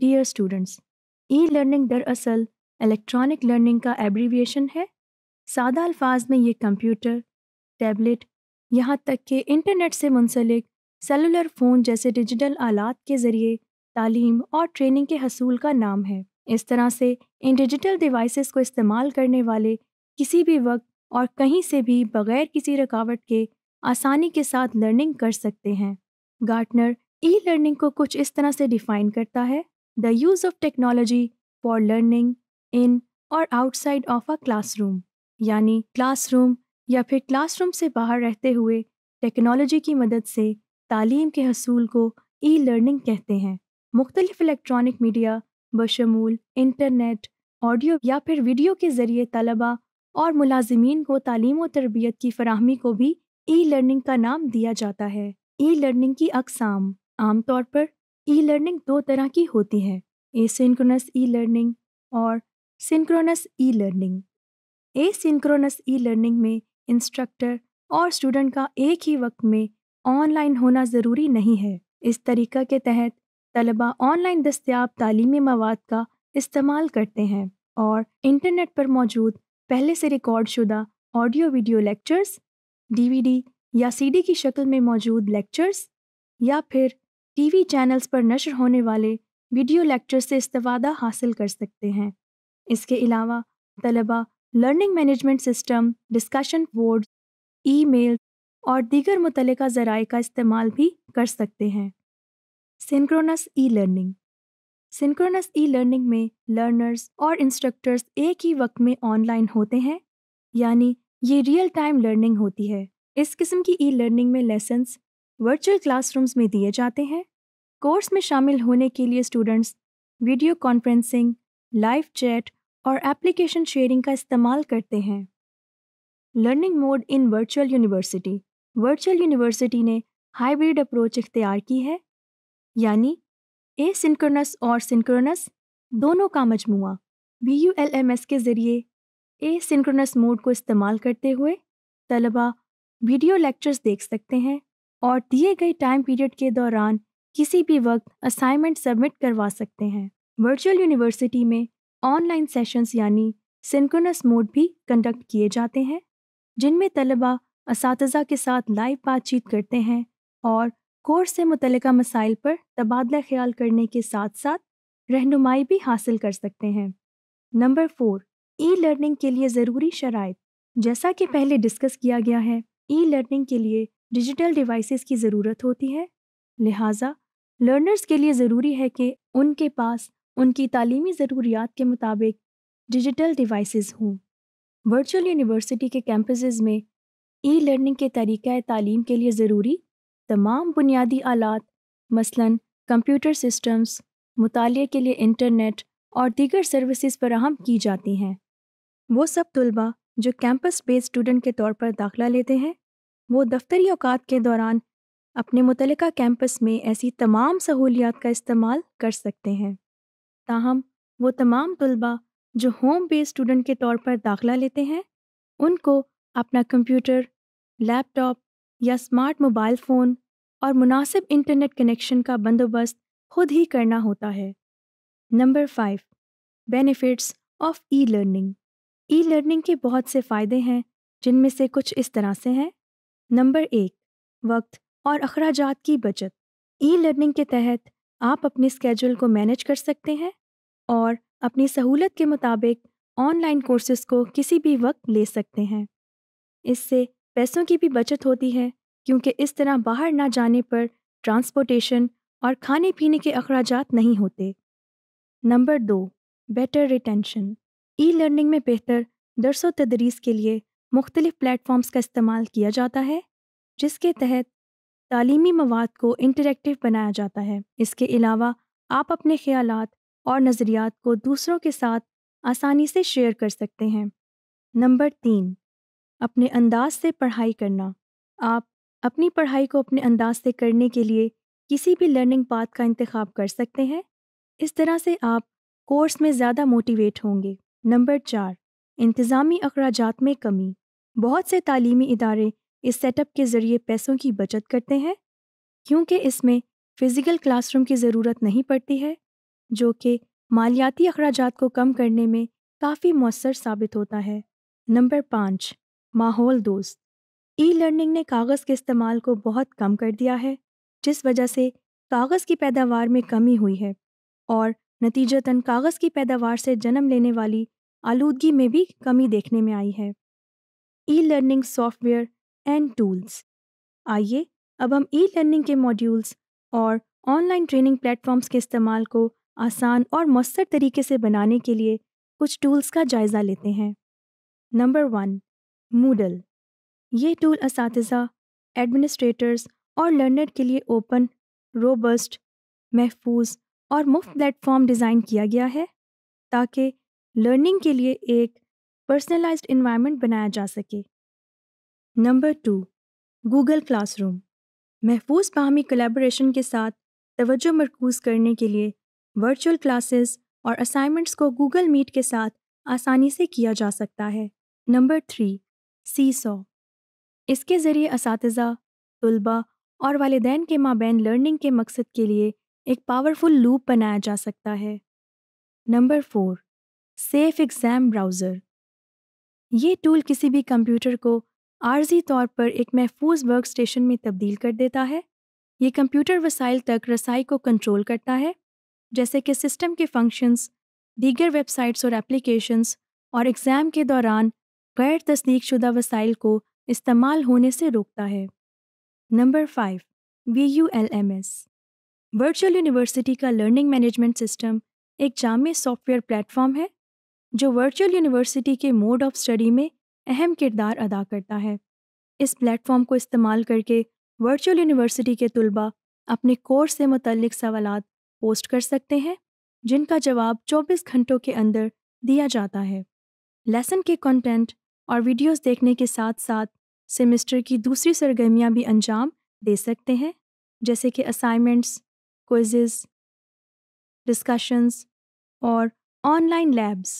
dear students e learning दरअसल electronic learning का abbreviation है सादा अल्फाज में ये कंप्यूटर टैबलेट यहाँ तक कि इंटरनेट से मुंसलिक सेलुलर फ़ोन जैसे डिजिटल आलात के ज़रिए तालीम और ट्रेनिंग के हसूल का नाम है इस तरह से इन डिजिटल डिवाइसेस को इस्तेमाल करने वाले किसी भी वक्त और कहीं से भी बगैर किसी रुकावट के आसानी के साथ लर्निंग कर सकते हैं गार्टनर ई लर्निंग को कुछ इस तरह से डिफाइन करता है the use of technology for learning in और आउटसाइड ऑफ अ क्लासरूम यानी क्लासरूम या फिर क्लासरूम से बाहर रहते हुए टेक्नोलॉजी की मदद से तालीम के हसूल को ई लर्निंग कहते हैं मुख्तलिफ इलेक्ट्रॉनिक मीडिया बशमूल इंटरनेट ऑडियो या फिर वीडियो के ज़रिए तलबा और मुलाजमीन को तालीम व तरबियत की फरहमी को भी ई लर्निंग का नाम दिया जाता है ई लर्निंग की अकसाम आमतौर पर ई लर्निंग दो तरह की होती है सिंक्रोनस ई लर्निंग और synchronous e learning synchronous e learning में इंस्ट्रक्टर और स्टूडेंट का एक ही वक्त में ऑनलाइन होना ज़रूरी नहीं है इस तरीक़ा के तहत तलबा ऑनलाइन दस्तियाब तली मवाद का इस्तेमाल करते हैं और इंटरनेट पर मौजूद पहले से रिकॉर्ड शुदा ऑडियो वीडियो लेक्चर्स डीवीडी या सीडी की शक्ल में मौजूद लेक्चर्स या फिर टीवी चैनल्स पर नशर होने वाले वीडियो लेक्चर से इस्तवादा हासिल कर सकते हैं इसके अलावा तलबा learning management system discussion board e mail और दीगर मुतल ज़राए का इस्तेमाल भी कर सकते हैं synchronous e learning synchronous e learning में लर्नर्स और इंस्ट्रक्टर्स एक ही वक्त में ऑनलाइन होते हैं यानी ये रियल टाइम लर्निंग होती है इस किस्म की ई लर्निंग में लेसन्स वर्चुअल क्लासरूम्स में दिए जाते हैं कोर्स में शामिल होने के लिए students video conferencing live chat और एप्लीकेशन शेयरिंग का इस्तेमाल करते हैं learning mode in virtual university virtual university ने हाइब्रिड अप्रोच इख्तियार की है यानी ए सिंक्रोनस और सिंक्रोनस दोनों का मजमु V U L M S के ज़रिए ए सिंक्रोनस मोड को इस्तेमाल करते हुए तलबा वीडियो लेक्चर्स देख सकते हैं और दिए गए टाइम पीरियड के दौरान किसी भी वक्त असाइनमेंट सबमिट करवा सकते हैं वर्चुअल यूनिवर्सिटी में ऑनलाइन सेशंस यानी सिंक्रोनस मोड भी कंडक्ट किए जाते हैं जिनमें तलबा इस के साथ लाइव बातचीत करते हैं और कोर्स से मुतल मसाइल पर तबादला ख्याल करने के साथ साथ रहनुमाई भी हासिल कर सकते हैं नंबर फोर ई लर्निंग के लिए ज़रूरी शराइ जैसा कि पहले डिस्कस किया गया है ई लर्निंग के लिए डिजिटल डिवाइसेस की ज़रूरत होती है लिहाजा लर्नर्स के लिए ज़रूरी है कि उनके पास उनकी तालीमी ज़रूरियात के मुताबिक डिजिटल डिवाइसेस हों वर्चुअल यूनिवर्सिटी के कैंपसेस में ई लर्निंग के तरीक़ तालीम के लिए ज़रूरी तमाम बुनियादी आलात मसलन कंप्यूटर सिस्टम्स मुताले के लिए इंटरनेट और दीगर सर्विसेज फराहम की जाती हैं वो सब तलबा जो कैंपस बेस्ड स्टूडेंट के तौर पर दाखिला लेते हैं वो दफ्तरी अवकात के दौरान अपने मुतल कैंपस में ऐसी तमाम सहूलियात का इस्तेमाल कर सकते हैं ताहम वो तमाम तलबा जो होम बेस स्टूडेंट के तौर पर दाखिला लेते हैं उनको अपना कंप्यूटर लैपटॉप या स्मार्ट मोबाइल फ़ोन और मुनासिब इंटरनेट कनेक्शन का बंदोबस्त खुद ही करना होता है number five benefits of e learning e learning के बहुत से फ़ायदे हैं जिनमें से कुछ इस तरह से हैं नंबर एक वक्त और अखराज की बचत ई लर्निंग के तहत आप अपने स्केड्यूल को मैनेज कर सकते हैं और अपनी सहूलत के मुताबिक ऑनलाइन कोर्सेज को किसी भी वक्त ले सकते हैं इससे पैसों की भी बचत होती है क्योंकि इस तरह बाहर ना जाने पर ट्रांसपोर्टेशन और खाने पीने के अखराज नहीं होते नंबर दो बेटर रिटेंशन ई लर्निंग में बेहतर दरस तदरीस के लिए मुख्तलिफ प्लेटफॉर्म्स का इस्तेमाल किया जाता है जिसके तहत तालीमी मवाद को इंटरेक्टिव बनाया जाता है इसके अलावा आप अपने ख्याल और नज़रियात को दूसरों के साथ आसानी से शेयर कर सकते हैं नंबर तीन अपने अंदाज से पढ़ाई करना आप अपनी पढ़ाई को अपने अंदाज से करने के लिए किसी भी लर्निंग पाथ का इंतखब कर सकते हैं इस तरह से आप कोर्स में ज़्यादा मोटिवेट होंगे नंबर चार इंतज़ामी अखराज में कमी बहुत से तालीमी इदारे इस सेटअप के ज़रिए पैसों की बचत करते हैं क्योंकि इसमें फ़िज़िकल क्लासरूम की ज़रूरत नहीं पड़ती है जो कि मालियाती अखराज को कम करने में काफ़ी मौसर साबित होता है नंबर पाँच माहौल दोस्त ई लर्निंग ने कागज़ के इस्तेमाल को बहुत कम कर दिया है जिस वजह से कागज़ की पैदावार में कमी हुई है और नतीजतन कागज़ की पैदावार से जन्म लेने वाली आलूदगी में भी कमी देखने में आई है e learning software and tools आइए अब हम ई लर्निंग के मॉड्यूल्स और ऑनलाइन ट्रेनिंग प्लेटफॉर्म्स के इस्तेमाल को आसान और मौसर तरीके से बनाने के लिए कुछ टूल्स का जायज़ा लेते हैं नंबर वन मूडल ये टूल इस एडमिनिस्ट्रेटर्स और लर्नर के लिए ओपन रोबस्ट महफूज और मुफ्त प्लेटफॉर्म डिज़ाइन किया गया है ताकि लर्निंग के लिए एक पर्सनलाइज्ड इन्वायरमेंट बनाया जा सके नंबर टू गूगल क्लासरूम महफूज बाहमी कोलेबोरेशन के साथ तवज्जो मरकूज करने के लिए वर्चुअल क्लासेस और असाइनमेंट्स को गूगल मीट के साथ आसानी से किया जा सकता है नंबर थ्री सी सौ इसके ज़रिए इस तलबा और वालदेन के माबेन लर्निंग के मकसद के लिए एक पावरफुल लूप बनाया जा सकता है number four safe exam browser ये टूल किसी भी कंप्यूटर को आर्जी तौर पर एक महफूज वर्क स्टेशन में तब्दील कर देता है ये कंप्यूटर वसाइल तक रसाई को कंट्रोल करता है जैसे कि सिस्टम के फंक्शंस दीगर वेबसाइट्स और एप्लीकेशंस और एग्ज़ाम के दौरान गैर तस्दीक शुदा वसाइल को इस्तेमाल होने से रोकता है number five V U L M S virtual university का लर्निंग मैनेजमेंट सिस्टम एक जाम सॉफ्टवेयर प्लेटफॉर्म है जो वर्चुअल यूनिवर्सिटी के मोड ऑफ स्टडी में अहम किरदार अदा करता है इस प्लेटफॉर्म को इस्तेमाल करके वर्चुअल यूनिवर्सिटी के तलबा अपने कोर्स से मतलब सवाल पोस्ट कर सकते हैं जिनका जवाब 24 घंटों के अंदर दिया जाता है लेसन के कंटेंट और वीडियोस देखने के साथ साथ सेमेस्टर की दूसरी सरगर्मियाँ भी अंजाम दे सकते हैं जैसे कि असाइनमेंट्स क्विजेज़ डिस्कशंस और ऑनलाइन लैब्स